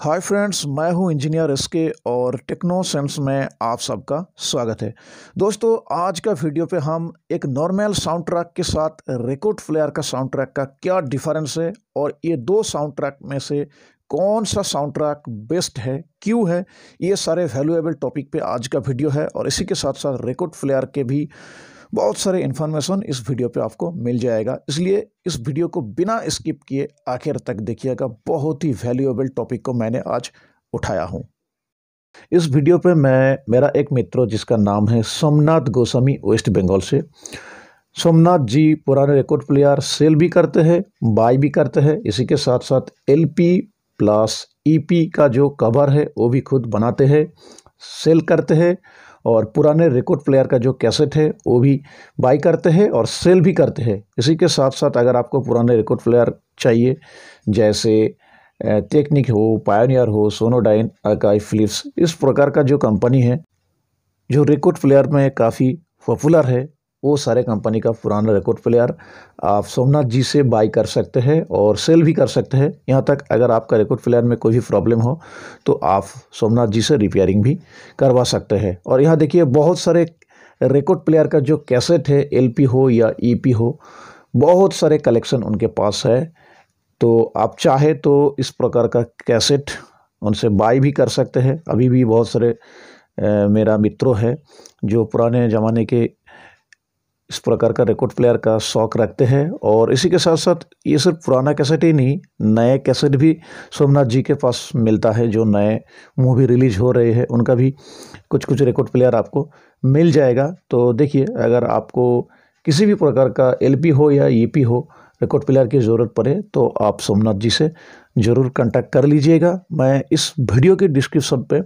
hi friends मैं हूं engineer S के और टेक्नो सेंस में आप सबका स्वागत है दोस्तों आज का वीडियो पे हम एक नॉर्मल साउंड ट्रैक के साथ रिकॉर्ड फ्लेयर का साउंड ट्रैक का क्या डिफरेंस है और ये दो साउंड ट्रैक में से कौन सा साउंड ट्रैक बेस्ट है क्यों है ये सारे वैल्यूएबल टॉपिक पे आज का वीडियो है और इसी के साथ साथ रिकॉर्ड फ्लेयर के भी बहुत सारे इन्फॉर्मेशन इस वीडियो पे आपको मिल जाएगा इसलिए इस वीडियो को बिना स्किप किए आखिर तक देखिएगा बहुत ही वैल्यूएबल टॉपिक को मैंने आज उठाया हूँ इस वीडियो पे मैं मेरा एक मित्र जिसका नाम है सोमनाथ गोस्वामी वेस्ट बंगाल से सोमनाथ जी पुराने रिकॉर्ड प्लेयर सेल भी करते हैं बाय भी करते हैं इसी के साथ साथ एल प्लस ई का जो कवर है वो भी खुद बनाते हैं सेल करते हैं और पुराने रिकॉर्ड प्लेयर का जो कैसेट है वो भी बाई करते हैं और सेल भी करते हैं इसी के साथ साथ अगर आपको पुराने रिकॉर्ड प्लेयर चाहिए जैसे टेक्निक हो पायोनियर हो सोनोडाइन अकाई फिलिप्स इस प्रकार का जो कंपनी है जो रिकॉर्ड प्लेयर में काफ़ी पॉपुलर है वो सारे कंपनी का पुराना रिकॉर्ड प्लेयर आप सोमनाथ जी से बाई कर सकते हैं और सेल भी कर सकते हैं यहाँ तक अगर आपका रिकॉर्ड प्लेयर में कोई भी प्रॉब्लम हो तो आप सोमनाथ जी से रिपेयरिंग भी करवा सकते हैं और यहाँ देखिए बहुत सारे रिकॉर्ड प्लेयर का जो कैसेट है एलपी हो या ईपी e हो बहुत सारे कलेक्शन उनके पास है तो आप चाहे तो इस प्रकार का कैसेट उनसे बाई भी कर सकते हैं अभी भी बहुत सारे ए, मेरा मित्रों है जो पुराने ज़माने के इस प्रकार का रिकॉर्ड प्लेयर का शौक रखते हैं और इसी के साथ साथ ये सिर्फ पुराना कैसेट ही नहीं नए कैसेट भी सोमनाथ जी के पास मिलता है जो नए मूवी रिलीज हो रहे हैं उनका भी कुछ कुछ रिकॉर्ड प्लेयर आपको मिल जाएगा तो देखिए अगर आपको किसी भी प्रकार का एलपी हो या ईपी e हो रिकॉर्ड प्लेयर की ज़रूरत पड़े तो आप सोमनाथ जी से ज़रूर कॉन्टैक्ट कर लीजिएगा मैं इस वीडियो के डिस्क्रिप्शन पर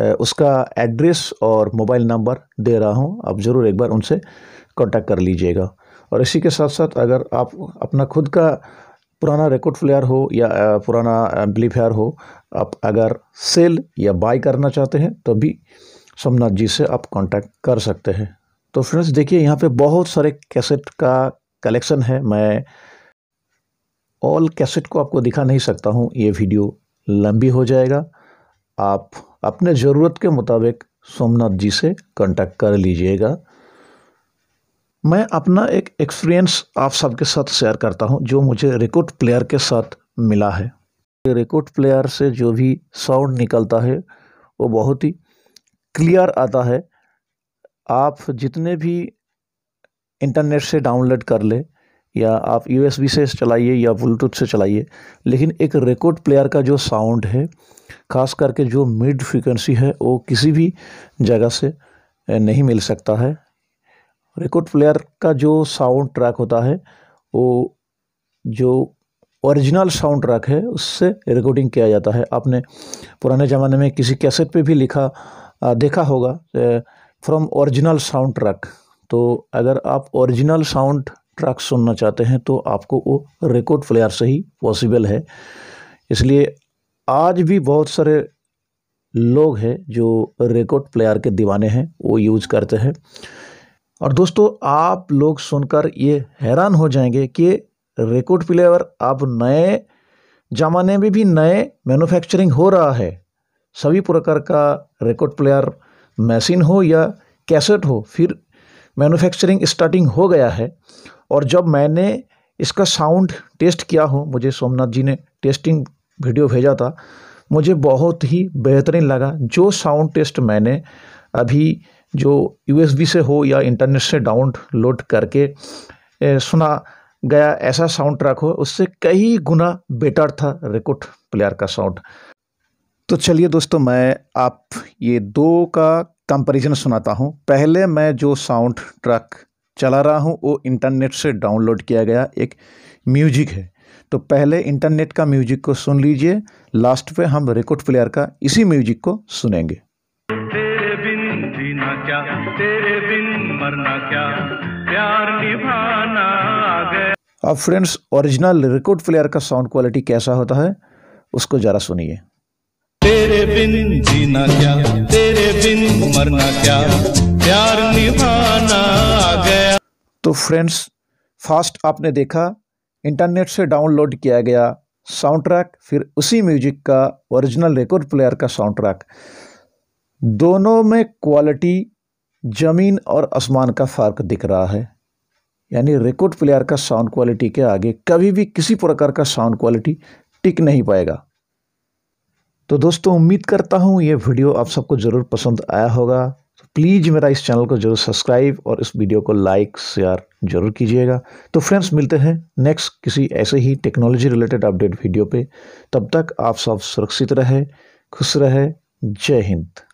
उसका एड्रेस और मोबाइल नंबर दे रहा हूँ आप ज़रूर एक बार उनसे कांटेक्ट कर लीजिएगा और इसी के साथ साथ अगर आप अपना खुद का पुराना रिकॉर्ड फ्लेयर हो या पुराना एम्पलीफायर हो आप अगर सेल या बाय करना चाहते हैं तो भी सोमनाथ जी से आप कांटेक्ट कर सकते हैं तो फ्रेंड्स देखिए यहाँ पे बहुत सारे कैसेट का कलेक्शन है मैं ऑल कैसेट को आपको दिखा नहीं सकता हूँ ये वीडियो लंबी हो जाएगा आप अपने ज़रूरत के मुताबिक सोमनाथ जी से कांटेक्ट कर लीजिएगा मैं अपना एक एक्सपीरियंस आप सबके साथ शेयर करता हूं जो मुझे रिकॉर्ड प्लेयर के साथ मिला है रिकॉर्ड प्लेयर से जो भी साउंड निकलता है वो बहुत ही क्लियर आता है आप जितने भी इंटरनेट से डाउनलोड कर ले या आप यू से चलाइए या ब्लूटूथ से चलाइए लेकिन एक रिकॉर्ड प्लेयर का जो साउंड है ख़ास करके जो मिड फ्रिक्वेंसी है वो किसी भी जगह से नहीं मिल सकता है रिकॉर्ड प्लेयर का जो साउंड ट्रैक होता है वो जो ओरिजिनल साउंड ट्रैक है उससे रिकॉर्डिंग किया जाता है आपने पुराने ज़माने में किसी कैसेट पे भी लिखा देखा होगा फ्रॉम ओरिजिनल साउंड ट्रैक तो अगर आप ओरिजिनल साउंड ट्रैक सुनना चाहते हैं तो आपको वो रिकॉर्ड प्लेयर से ही पॉसिबल है इसलिए आज भी बहुत सारे लोग हैं जो रिकॉर्ड प्लेयर के दीवाने हैं वो यूज करते हैं और दोस्तों आप लोग सुनकर ये हैरान हो जाएंगे कि रिकॉर्ड प्लेयर अब नए ज़माने में भी नए मैन्युफैक्चरिंग हो रहा है सभी प्रकार का रिकॉर्ड प्लेयर मशीन हो या कैसेट हो फिर मैन्युफैक्चरिंग स्टार्टिंग हो गया है और जब मैंने इसका साउंड टेस्ट किया हूँ मुझे सोमनाथ जी ने टेस्टिंग वीडियो भेजा था मुझे बहुत ही बेहतरीन लगा जो साउंड टेस्ट मैंने अभी जो यूएसबी से हो या इंटरनेट से डाउनलोड करके ए, सुना गया ऐसा साउंड ट्रैक हो उससे कई गुना बेटर था रिकॉर्ड प्लेयर का साउंड तो चलिए दोस्तों मैं आप ये दो का कंपैरिजन सुनाता हूँ पहले मैं जो साउंड ट्रैक चला रहा हूँ वो इंटरनेट से डाउनलोड किया गया एक म्यूजिक है तो पहले इंटरनेट का म्यूजिक को सुन लीजिए लास्ट पे हम रिकॉर्ड प्लेयर का इसी म्यूजिक को सुनेंगे तेरे बिन जीना क्या तेरे बिन मरना क्या प्यार निभाना अब फ्रेंड्स ओरिजिनल रिकॉर्ड प्लेयर का साउंड क्वालिटी कैसा होता है उसको ज़रा सुनिए तेरे बिन जीना क्या तेरे बिन मरना क्या प्यार निभाना गया तो फ्रेंड्स फास्ट आपने देखा इंटरनेट से डाउनलोड किया गया साउंड ट्रैक फिर उसी म्यूजिक का ओरिजिनल रिकॉर्ड प्लेयर का साउंड ट्रैक दोनों में क्वालिटी ज़मीन और आसमान का फ़र्क दिख रहा है यानी रिकॉर्ड प्लेयर का साउंड क्वालिटी के आगे कभी भी किसी प्रकार का साउंड क्वालिटी टिक नहीं पाएगा तो दोस्तों उम्मीद करता हूँ ये वीडियो आप सबको ज़रूर पसंद आया होगा तो प्लीज़ मेरा इस चैनल को जरूर सब्सक्राइब और इस वीडियो को लाइक शेयर जरूर कीजिएगा तो फ्रेंड्स मिलते हैं नेक्स्ट किसी ऐसे ही टेक्नोलॉजी रिलेटेड अपडेट वीडियो पे तब तक आप सब सुरक्षित रहे खुश रहे जय हिंद